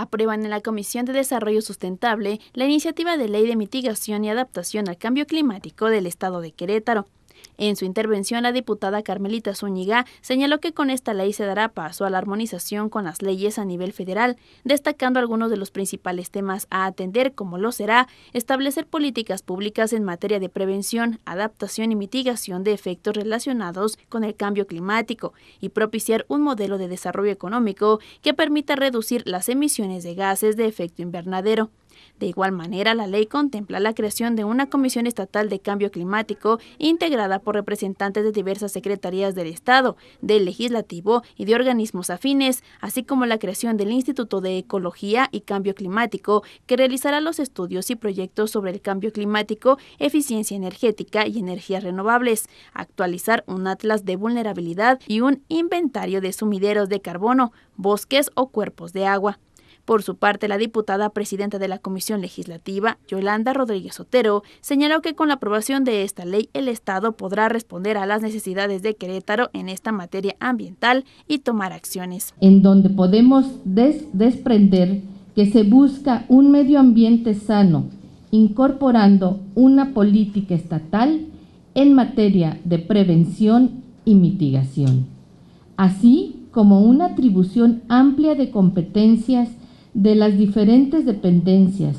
aprueban en la Comisión de Desarrollo Sustentable la iniciativa de ley de mitigación y adaptación al cambio climático del Estado de Querétaro. En su intervención, la diputada Carmelita Zúñiga señaló que con esta ley se dará paso a la armonización con las leyes a nivel federal, destacando algunos de los principales temas a atender, como lo será establecer políticas públicas en materia de prevención, adaptación y mitigación de efectos relacionados con el cambio climático y propiciar un modelo de desarrollo económico que permita reducir las emisiones de gases de efecto invernadero. De igual manera, la ley contempla la creación de una Comisión Estatal de Cambio Climático integrada por representantes de diversas secretarías del Estado, del Legislativo y de organismos afines, así como la creación del Instituto de Ecología y Cambio Climático, que realizará los estudios y proyectos sobre el cambio climático, eficiencia energética y energías renovables, actualizar un atlas de vulnerabilidad y un inventario de sumideros de carbono, bosques o cuerpos de agua. Por su parte, la diputada presidenta de la Comisión Legislativa, Yolanda Rodríguez Otero, señaló que con la aprobación de esta ley el Estado podrá responder a las necesidades de Querétaro en esta materia ambiental y tomar acciones. En donde podemos desprender que se busca un medio ambiente sano, incorporando una política estatal en materia de prevención y mitigación, así como una atribución amplia de competencias de las diferentes dependencias,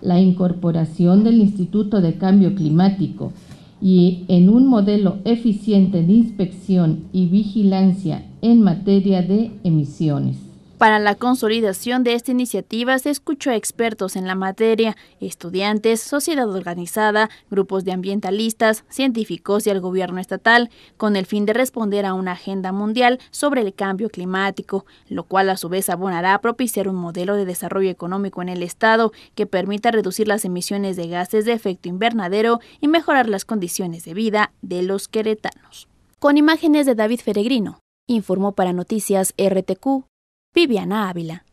la incorporación del Instituto de Cambio Climático y en un modelo eficiente de inspección y vigilancia en materia de emisiones. Para la consolidación de esta iniciativa se escuchó a expertos en la materia, estudiantes, sociedad organizada, grupos de ambientalistas, científicos y al gobierno estatal, con el fin de responder a una agenda mundial sobre el cambio climático, lo cual a su vez abonará a propiciar un modelo de desarrollo económico en el Estado que permita reducir las emisiones de gases de efecto invernadero y mejorar las condiciones de vida de los queretanos. Con imágenes de David Feregrino, informó para Noticias RTQ Viviana Ávila.